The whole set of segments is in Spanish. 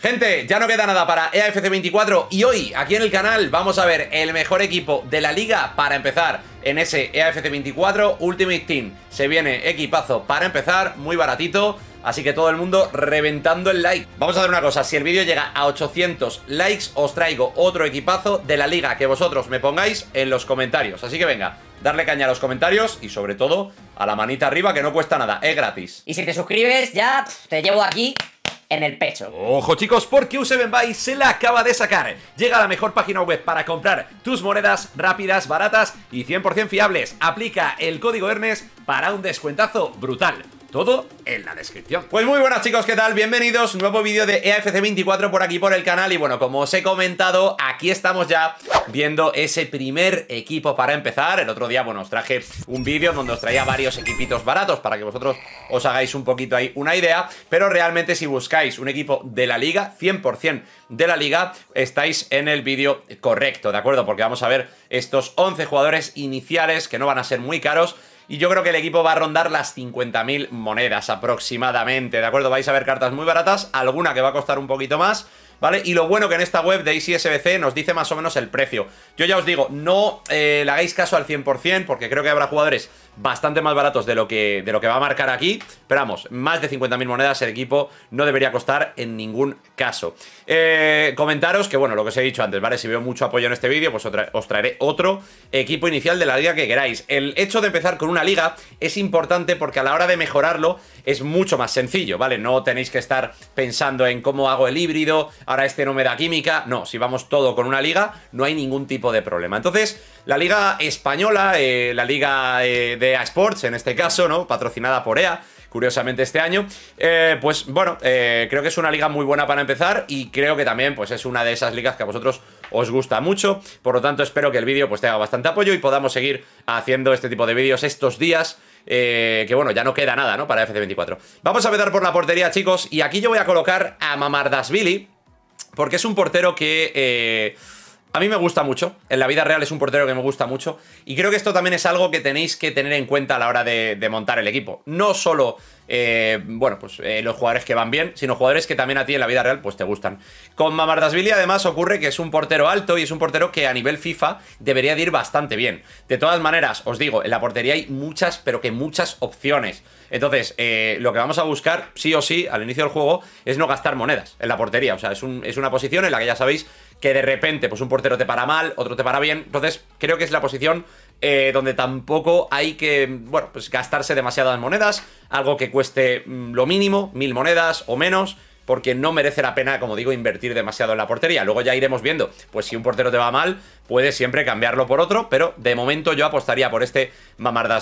Gente, ya no queda nada para EAFC 24 y hoy aquí en el canal vamos a ver el mejor equipo de la liga para empezar en ese EAFC 24 Ultimate Team. Se viene equipazo para empezar, muy baratito, así que todo el mundo reventando el like. Vamos a hacer una cosa, si el vídeo llega a 800 likes os traigo otro equipazo de la liga que vosotros me pongáis en los comentarios. Así que venga, darle caña a los comentarios y sobre todo a la manita arriba que no cuesta nada, es gratis. Y si te suscribes ya te llevo aquí en el pecho. Ojo chicos, porque 7 Buy se la acaba de sacar. Llega a la mejor página web para comprar tus monedas rápidas, baratas y 100% fiables. Aplica el código ERNES para un descuentazo brutal. Todo en la descripción. Pues muy buenas chicos, ¿qué tal? Bienvenidos, nuevo vídeo de EAFC24 por aquí por el canal y bueno, como os he comentado, aquí estamos ya viendo ese primer equipo para empezar. El otro día, bueno, os traje un vídeo donde os traía varios equipitos baratos para que vosotros os hagáis un poquito ahí una idea, pero realmente si buscáis un equipo de la liga, 100% de la liga, estáis en el vídeo correcto, ¿de acuerdo? Porque vamos a ver estos 11 jugadores iniciales que no van a ser muy caros, y yo creo que el equipo va a rondar las 50.000 monedas aproximadamente, ¿de acuerdo? Vais a ver cartas muy baratas, alguna que va a costar un poquito más ¿vale? Y lo bueno que en esta web de ICSBC nos dice más o menos el precio. Yo ya os digo, no eh, le hagáis caso al 100% porque creo que habrá jugadores bastante más baratos de lo que, de lo que va a marcar aquí, pero vamos, más de 50.000 monedas el equipo no debería costar en ningún caso. Eh, comentaros que, bueno, lo que os he dicho antes, ¿vale? Si veo mucho apoyo en este vídeo, pues os traeré otro equipo inicial de la liga que queráis. El hecho de empezar con una liga es importante porque a la hora de mejorarlo es mucho más sencillo, ¿vale? No tenéis que estar pensando en cómo hago el híbrido, ahora este no me da química. No, si vamos todo con una liga, no hay ningún tipo de problema. Entonces, la liga española, eh, la liga eh, de EA Sports, en este caso, ¿no? Patrocinada por EA, curiosamente este año. Eh, pues bueno, creo que es una liga muy buena para empezar y creo que también pues es una de esas ligas que a vosotros os gusta mucho. Por lo tanto, espero que el vídeo pues tenga bastante apoyo y podamos seguir haciendo este tipo de vídeos estos días. que bueno, ya no queda nada, ¿no? Para FC24. Vamos a empezar por la portería, chicos. Y aquí yo voy a colocar a Billy. Porque es un portero que. Eh, a mí me gusta mucho, en la vida real es un portero que me gusta mucho y creo que esto también es algo que tenéis que tener en cuenta a la hora de, montar el equipo. No solo, eh, bueno, pues eh, los jugadores que van bien, sino jugadores que también a ti en la vida real pues te gustan. Con Mamardasvili además ocurre que es un portero alto y es un portero que a nivel FIFA debería de ir bastante bien. De todas maneras, os digo, en la portería hay muchas, pero que muchas opciones. Entonces, eh, lo que vamos a buscar, sí o sí, al inicio del juego, es no gastar monedas en la portería. O sea, es una posición en la que ya sabéis que de repente pues un portero te para mal, otro te para bien. Entonces creo que es la posición eh, donde tampoco hay que, bueno, pues gastarse demasiadas monedas, algo que cueste mm, lo mínimo, mil monedas o menos porque no merece la pena, como digo, invertir demasiado en la portería. Luego ya iremos viendo, pues si un portero te va mal, puedes siempre cambiarlo por otro, pero de momento yo apostaría por este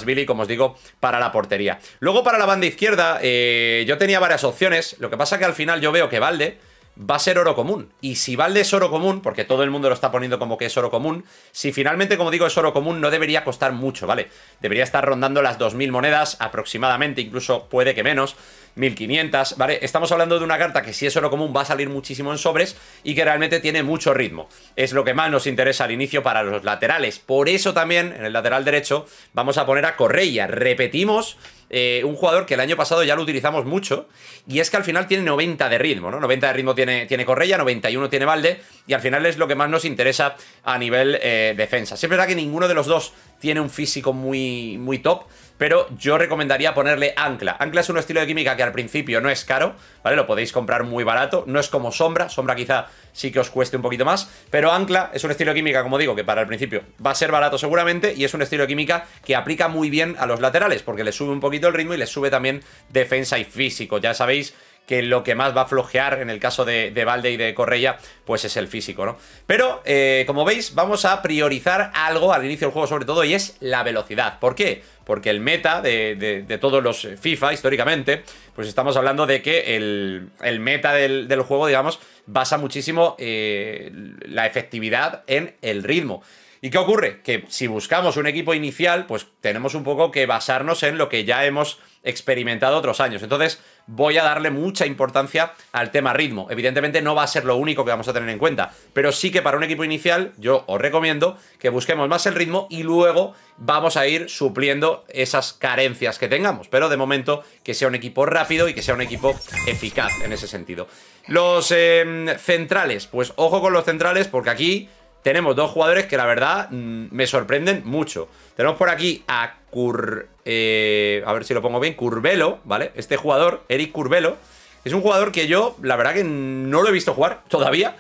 Billy, como os digo, para la portería. Luego para la banda izquierda, eh, yo tenía varias opciones, lo que pasa que al final yo veo que Valde va a ser oro común. Y si vale es oro común, porque todo el mundo lo está poniendo como que es oro común, si finalmente, como digo, es oro común, no debería costar mucho, ¿vale? Debería estar rondando las 2.000 monedas aproximadamente, incluso puede que menos. 1500, ¿vale? Estamos hablando de una carta que si es oro común va a salir muchísimo en sobres y que realmente tiene mucho ritmo. Es lo que más nos interesa al inicio para los laterales. Por eso también en el lateral derecho vamos a poner a Correia. Repetimos eh, un jugador que el año pasado ya lo utilizamos mucho y es que al final tiene 90 de ritmo, ¿no? 90 de ritmo tiene, tiene Correia, 91 tiene Valde y al final es lo que más nos interesa a nivel eh, defensa. Siempre verdad que ninguno de los dos tiene un físico muy, muy top, pero yo recomendaría ponerle Ancla. Ancla es un estilo de química que al principio no es caro, ¿vale? Lo podéis comprar muy barato, no es como Sombra, Sombra quizá sí que os cueste un poquito más, pero Ancla es un estilo de química, como digo, que para el principio va a ser barato seguramente y es un estilo de química que aplica muy bien a los laterales porque le sube un poquito el ritmo y le sube también defensa y físico, ya sabéis que lo que más va a flojear en el caso de, de Valde y de Correia, pues es el físico, ¿no? Pero, eh, como veis, vamos a priorizar algo al inicio del juego sobre todo y es la velocidad. ¿Por qué? Porque el meta de, todos los FIFA históricamente, pues estamos hablando de que el, meta del, juego, digamos, basa muchísimo eh, la efectividad en el ritmo. ¿Y qué ocurre? Que si buscamos un equipo inicial, pues tenemos un poco que basarnos en lo que ya hemos experimentado otros años. Entonces, voy a darle mucha importancia al tema ritmo. Evidentemente no va a ser lo único que vamos a tener en cuenta, pero sí que para un equipo inicial yo os recomiendo que busquemos más el ritmo y luego vamos a ir supliendo esas carencias que tengamos. Pero de momento que sea un equipo rápido y que sea un equipo eficaz en ese sentido. Los em, centrales, pues ojo con los centrales porque aquí tenemos dos jugadores que la verdad mm, me sorprenden mucho. Tenemos por aquí a Cur... Eh, a ver si lo pongo bien, Curvelo, ¿vale? Este jugador, Eric Curvelo, es un jugador que yo, la verdad que no lo he visto jugar todavía,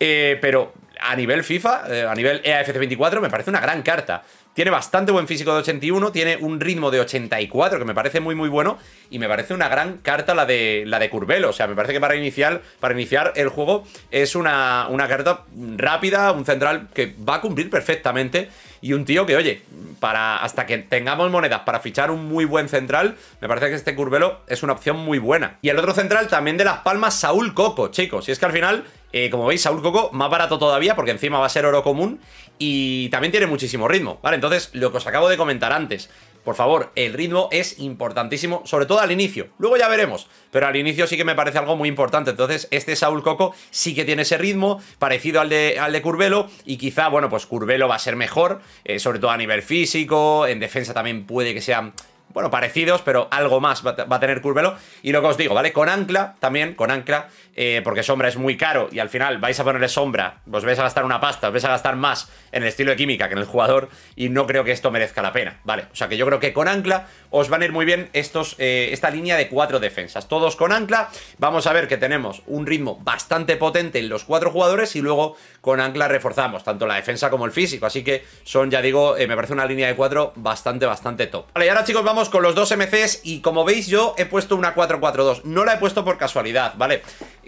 eh, pero a nivel FIFA, eh, a nivel EAFC 24, me parece una gran carta. Tiene bastante buen físico de 81, tiene un ritmo de 84 que me parece muy muy bueno y me parece una gran carta la de, la de Curvelo. O sea, me parece que para iniciar, para iniciar el juego es una, una carta rápida, un central que va a cumplir perfectamente y un tío que, oye, para hasta que tengamos monedas para fichar un muy buen central, me parece que este Curvelo es una opción muy buena. Y el otro central también de Las Palmas, Saúl Coco, chicos. Y es que al final eh, como veis, Saúl Coco, más barato todavía porque encima va a ser oro común y también tiene muchísimo ritmo, ¿vale? Entonces, lo que os acabo de comentar antes, por favor, el ritmo es importantísimo, sobre todo al inicio. Luego ya veremos, pero al inicio sí que me parece algo muy importante. Entonces, este Saúl Coco sí que tiene ese ritmo parecido al de, al de Curvelo y quizá, bueno, pues Curvelo va a ser mejor, eh, sobre todo a nivel físico, en defensa también puede que sea bueno, parecidos, pero algo más va, a tener Curvelo. Y lo que os digo, ¿vale? Con ancla, también, con ancla, eh, porque sombra es muy caro y al final vais a ponerle sombra, os vais a gastar una pasta, os vais a gastar más en el estilo de química que en el jugador y no creo que esto merezca la pena, ¿vale? O sea que yo creo que con ancla os van a ir muy bien estos, eh, esta línea de cuatro defensas. Todos con ancla, vamos a ver que tenemos un ritmo bastante potente en los cuatro jugadores y luego con ancla reforzamos tanto la defensa como el físico. Así que son, ya digo, eh, me parece una línea de cuatro bastante, bastante top. Vale, y ahora chicos, vamos con los dos MCs y como veis yo he puesto una 4-4-2. No la he puesto por casualidad, ¿vale?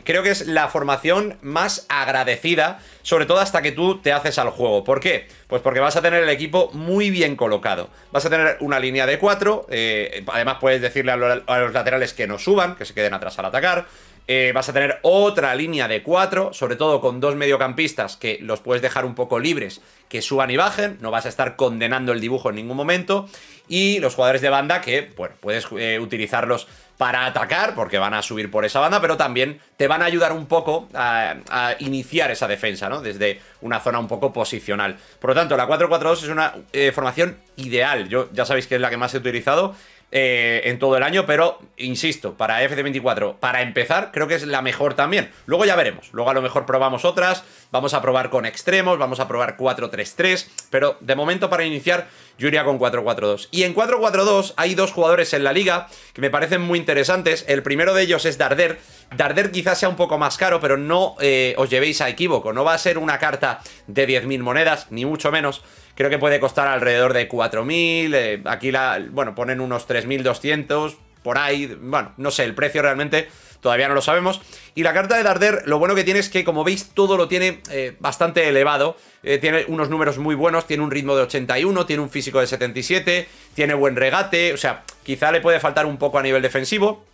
Creo que es la formación más agradecida, sobre todo hasta que tú te haces al juego. ¿Por qué? Pues porque vas a tener el equipo muy bien colocado. Vas a tener una línea de 4, eh, además puedes decirle a los laterales que no suban, que se queden atrás al atacar. Eh, vas a tener otra línea de cuatro, sobre todo con dos mediocampistas que los puedes dejar un poco libres, que suban y bajen, no vas a estar condenando el dibujo en ningún momento. Y los jugadores de banda que, bueno, puedes eh, utilizarlos para atacar, porque van a subir por esa banda, pero también te van a ayudar un poco a, iniciar esa defensa, ¿no? Desde una zona un poco posicional. Por lo tanto, la 4-4-2 es una eh, formación ideal. Yo ya sabéis que es la que más he utilizado eh, en todo el año, pero insisto, para FC24, para empezar, creo que es la mejor también. Luego ya veremos, luego a lo mejor probamos otras, vamos a probar con extremos, vamos a probar 4-3-3, pero de momento para iniciar yo iría con 4-4-2. Y en 4-4-2 hay dos jugadores en la liga que me parecen muy interesantes, el primero de ellos es Darder, Darder quizás sea un poco más caro, pero no eh, os llevéis a equívoco, no va a ser una carta de 10.000 monedas, ni mucho menos, Creo que puede costar alrededor de 4.000. Eh, aquí, la, bueno, ponen unos 3.200 por ahí. Bueno, no sé, el precio realmente todavía no lo sabemos. Y la carta de Darder, lo bueno que tiene es que, como veis, todo lo tiene eh, bastante elevado. Eh, tiene unos números muy buenos, tiene un ritmo de 81, tiene un físico de 77, tiene buen regate. O sea, quizá le puede faltar un poco a nivel defensivo,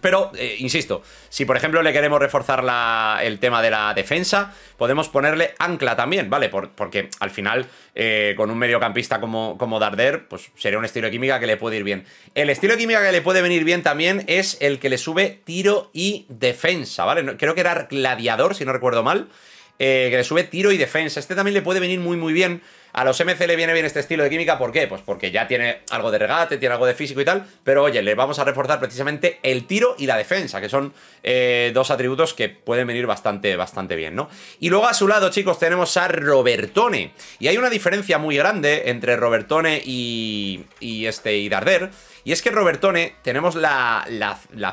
pero, eh, insisto, si por ejemplo le queremos reforzar la, el tema de la defensa, podemos ponerle ancla también, ¿vale? porque al final, eh, con un mediocampista como, como Darder, pues sería un estilo química que le puede ir bien. El estilo química que le puede venir bien también es el que le sube tiro y defensa, ¿vale? Creo que era gladiador, si no recuerdo mal. Eh, que le sube tiro y defensa. Este también le puede venir muy, muy bien. A los MC le viene bien este estilo de química, ¿por qué? Pues porque ya tiene algo de regate, tiene algo de físico y tal, pero oye, le vamos a reforzar precisamente el tiro y la defensa, que son eh, dos atributos que pueden venir bastante, bastante bien, ¿no? Y luego a su lado, chicos, tenemos a Robertone, y hay una diferencia muy grande entre Robertone y, este, y Darder, y es que Robertone tenemos la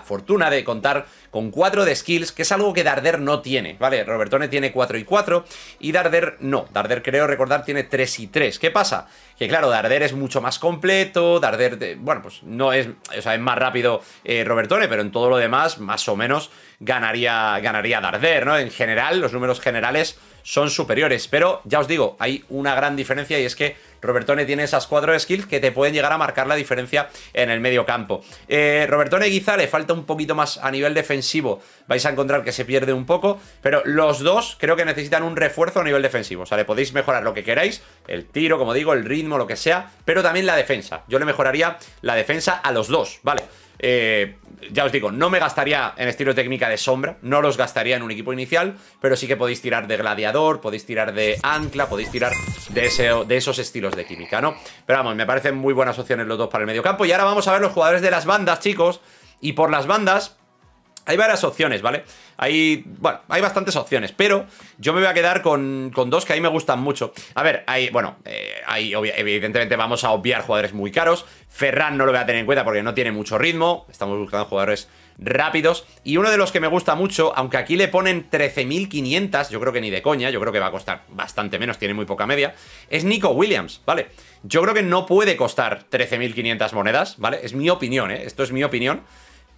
fortuna de contar con 4 de skills, que es algo que Darder no tiene, ¿vale? Robertone tiene 4 y 4 y Darder no. Darder, creo recordar, tiene 3 y 3. ¿Qué pasa? Que claro, Darder es mucho más completo, Darder, eh, bueno, pues no es, o sea, es más rápido eh, Robertone, pero en todo lo demás, más o menos, ganaría, ganaría Darder, ¿no? En general, los números generales son superiores, pero ya os digo, hay una gran diferencia y es que Robertone tiene esas 4 de skills que te pueden llegar a marcar la diferencia en el medio campo. Eh, Robertone quizá le falta un poquito más a nivel defensivo defensivo vais a encontrar que se pierde un poco, pero los dos creo que necesitan un refuerzo a nivel defensivo. O sea, le podéis mejorar lo que queráis, el tiro, como digo, el ritmo, lo que sea, pero también la defensa. Yo le mejoraría la defensa a los dos, ¿vale? Eh, ya os digo, no me gastaría en estilo técnica de sombra, no los gastaría en un equipo inicial, pero sí que podéis tirar de gladiador, podéis tirar de ancla, podéis tirar de, de esos estilos de química, ¿no? Pero vamos, me parecen muy buenas opciones los dos para el mediocampo. Y ahora vamos a ver los jugadores de las bandas, chicos. Y por las bandas, hay varias opciones, ¿vale? Hay, bueno, hay bastantes opciones, pero yo me voy a quedar con, dos que a mí me gustan mucho. A ver, hay, bueno, eh, ahí evidentemente vamos a obviar jugadores muy caros. Ferran no lo voy a tener en cuenta porque no tiene mucho ritmo. Estamos buscando jugadores rápidos. Y uno de los que me gusta mucho, aunque aquí le ponen 13.500, yo creo que ni de coña, yo creo que va a costar bastante menos, tiene muy poca media, es Nico Williams, ¿vale? Yo creo que no puede costar 13.500 monedas, ¿vale? Es mi opinión, ¿eh? Esto es mi opinión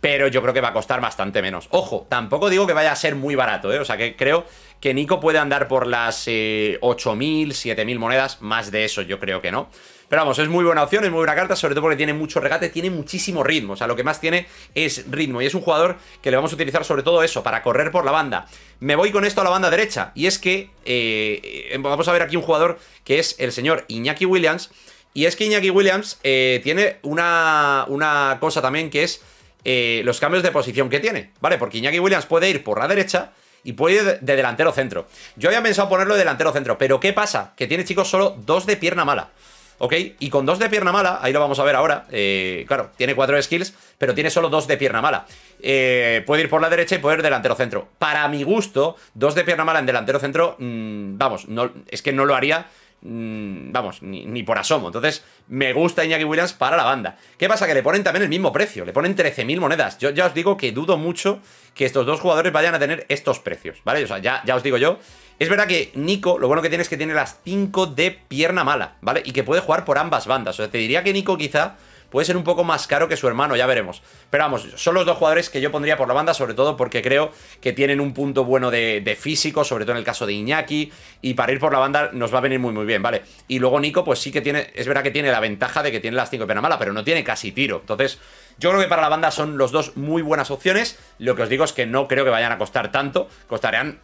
pero yo creo que va a costar bastante menos. Ojo, tampoco digo que vaya a ser muy barato, ¿eh? O sea, que creo que Nico puede andar por las 8.000, eh, 7.000 monedas, más de eso yo creo que no. Pero vamos, es muy buena opción, es muy buena carta, sobre todo porque tiene mucho regate, tiene muchísimo ritmo. O sea, lo que más tiene es ritmo. Y es un jugador que le vamos a utilizar sobre todo eso, para correr por la banda. Me voy con esto a la banda derecha. Y es que eh, em, vamos a ver aquí un jugador que es el señor Iñaki Williams. Y es que Iñaki Williams eh, tiene una, una cosa también que es eh, los cambios de posición que tiene, ¿vale? Porque Iñaki Williams puede ir por la derecha y puede ir de delantero centro. Yo había pensado ponerlo de delantero centro, pero ¿qué pasa? Que tiene, chicos, solo dos de pierna mala. ¿Ok? Y con dos de pierna mala, ahí lo vamos a ver ahora. Eh, claro, tiene cuatro skills, pero tiene solo dos de pierna mala. Eh, puede ir por la derecha y puede ir delantero centro. Para mi gusto, dos de pierna mala en delantero centro, mm, vamos, no, es que no lo haría Mm, vamos, ni, por asomo. Entonces, me gusta Iñaki Williams para la banda. ¿Qué pasa? Que le ponen también el mismo precio, le ponen 13.000 monedas. Yo ya os digo que dudo mucho que estos dos jugadores vayan a tener estos precios, ¿vale? O sea, ya, ya os digo yo. Es verdad que Nico, lo bueno que tiene es que tiene las 5 de pierna mala, ¿vale? Y que puede jugar por ambas bandas. O sea, te diría que Nico quizá Puede ser un poco más caro que su hermano, ya veremos. Pero vamos, son los dos jugadores que yo pondría por la banda, sobre todo porque creo que tienen un punto bueno de, físico, sobre todo en el caso de Iñaki. Y para ir por la banda nos va a venir muy, muy bien, ¿vale? Y luego Nico, pues sí que tiene, es verdad que tiene la ventaja de que tiene las cinco pena mala, pero no tiene casi tiro. Entonces, yo creo que para la banda son los dos muy buenas opciones. Lo que os digo es que no creo que vayan a costar tanto. costarían...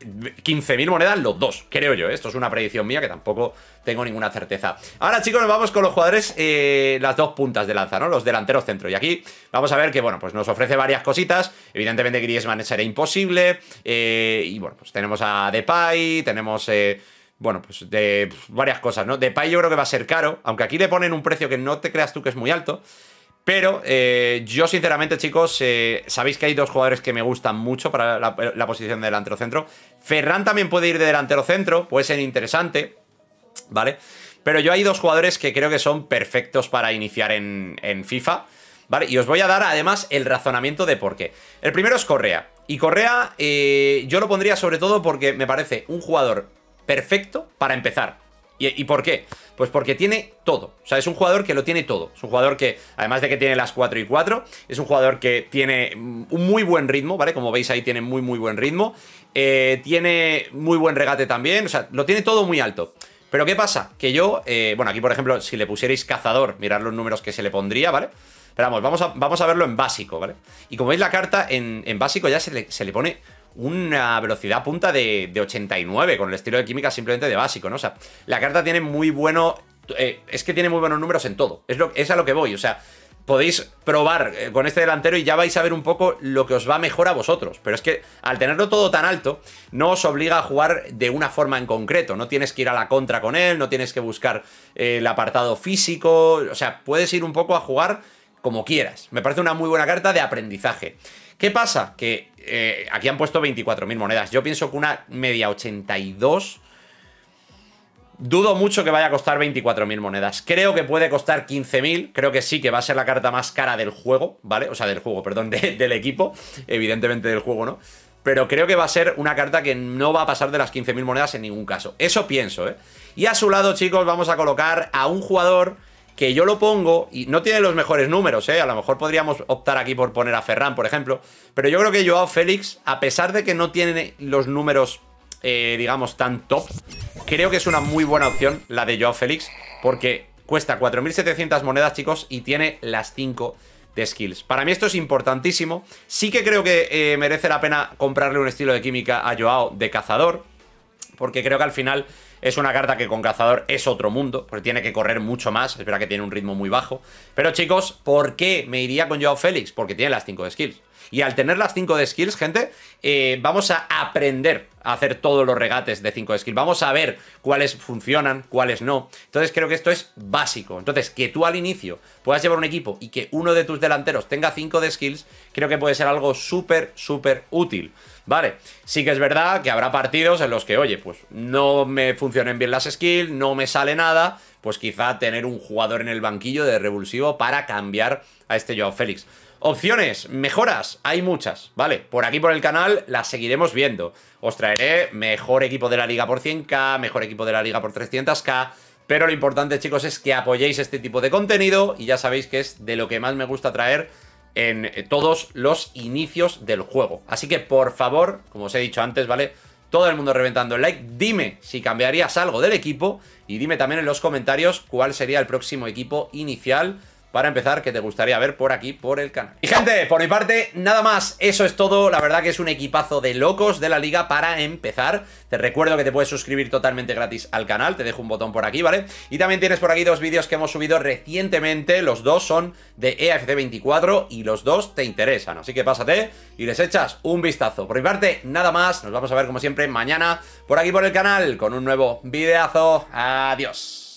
15.000 monedas los dos, creo yo. ¿eh? Esto es una predicción mía que tampoco tengo ninguna certeza. Ahora, chicos, nos vamos con los jugadores, eh, las dos puntas de lanza, ¿no? Los delanteros centro. Y aquí vamos a ver que, bueno, pues nos ofrece varias cositas. Evidentemente, Griezmann será imposible. Eh, y, bueno, pues tenemos a Depay, tenemos... bueno, pues de varias cosas, ¿no? Depay yo creo que va a ser caro, aunque aquí le ponen un precio que no te creas tú que es muy alto. Pero eh, yo, sinceramente, chicos, eh, sabéis que hay dos jugadores que me gustan mucho para la, posición de delantero centro. Ferran también puede ir de delantero centro, puede ser interesante, ¿vale? Pero yo hay dos jugadores que creo que son perfectos para iniciar en, FIFA, ¿vale? Y os voy a dar además el razonamiento de por qué. El primero es Correa. Y Correa eh, yo lo pondría sobre todo porque me parece un jugador perfecto para empezar. ¿Y, por qué? Pues porque tiene todo. O sea, es un jugador que lo tiene todo. Es un jugador que, además de que tiene las 4 y 4, es un jugador que tiene mm, un muy buen ritmo, ¿vale? Como veis ahí tiene muy, muy buen ritmo. Eh, tiene muy buen regate también. O sea, lo tiene todo muy alto. Pero ¿qué pasa? Que yo, eh, bueno, aquí por ejemplo, si le pusierais cazador, mirad los números que se le pondría, ¿vale? Pero vamos, vamos a, vamos a verlo en básico, ¿vale? Y como veis la carta, en, básico ya se le, se le pone una velocidad punta de, de 89, con el estilo de química simplemente de básico, ¿no? O sea, la carta tiene muy bueno... Eh, es que tiene muy buenos números en todo. Es, lo, es a lo que voy, o sea, podéis probar eh, con este delantero y ya vais a ver un poco lo que os va mejor a vosotros. Pero es que al tenerlo todo tan alto, no os obliga a jugar de una forma en concreto. No tienes que ir a la contra con él, no tienes que buscar eh, el apartado físico. O sea, puedes ir un poco a jugar como quieras. Me parece una muy buena carta de aprendizaje. ¿Qué pasa? Que eh, aquí han puesto 24.000 monedas. Yo pienso que una media 82... Dudo mucho que vaya a costar 24.000 monedas. Creo que puede costar 15.000. Creo que sí, que va a ser la carta más cara del juego, ¿vale? O sea, del juego, perdón, del equipo. Evidentemente del juego, ¿no? Pero creo que va a ser una carta que no va a pasar de las 15.000 monedas en ningún caso. Eso pienso, ¿eh? Y a su lado, chicos, vamos a colocar a un jugador que yo lo pongo y no tiene los mejores números, ¿eh? A lo mejor podríamos optar aquí por poner a Ferran, por ejemplo. Pero yo creo que Joao Félix, a pesar de que no tiene los números, eh, digamos, tan top, creo que es una muy buena opción la de Joao Félix, porque cuesta 4.700 monedas, chicos, y tiene las 5 de skills. Para mí esto es importantísimo. Sí que creo que eh, merece la pena comprarle un estilo de química a Joao de cazador, porque creo que al final es una carta que con cazador es otro mundo, porque tiene que correr mucho más. Espera que tiene un ritmo muy bajo. Pero chicos, ¿por qué me iría con Joao Félix? Porque tiene las 5 de skills. Y al tener las 5 de skills, gente, eh, vamos a aprender a hacer todos los regates de 5 de skills. Vamos a ver cuáles funcionan, cuáles no. Entonces creo que esto es básico. Entonces, que tú al inicio puedas llevar un equipo y que uno de tus delanteros tenga 5 de skills, creo que puede ser algo súper, súper útil. Vale, sí que es verdad que habrá partidos en los que, oye, pues no me funcionen bien las skills, no me sale nada, pues quizá tener un jugador en el banquillo de revulsivo para cambiar a este Joao Félix. Opciones, mejoras, hay muchas, ¿vale? Por aquí por el canal las seguiremos viendo. Os traeré mejor equipo de la liga por 100k, mejor equipo de la liga por 300k... Pero lo importante, chicos, es que apoyéis este tipo de contenido y ya sabéis que es de lo que más me gusta traer en todos los inicios del juego. Así que por favor, como os he dicho antes, ¿vale? Todo el mundo reventando el like, dime si cambiarías algo del equipo y dime también en los comentarios cuál sería el próximo equipo inicial para empezar, que te gustaría ver por aquí, por el canal. Y gente, por mi parte, nada más, eso es todo, la verdad que es un equipazo de locos de la liga para empezar. Te recuerdo que te puedes suscribir totalmente gratis al canal, te dejo un botón por aquí, ¿vale? Y también tienes por aquí dos vídeos que hemos subido recientemente, los dos son de EAFC24 y los dos te interesan, así que pásate y les echas un vistazo. Por mi parte, nada más, nos vamos a ver como siempre mañana por aquí por el canal con un nuevo videazo. Adiós.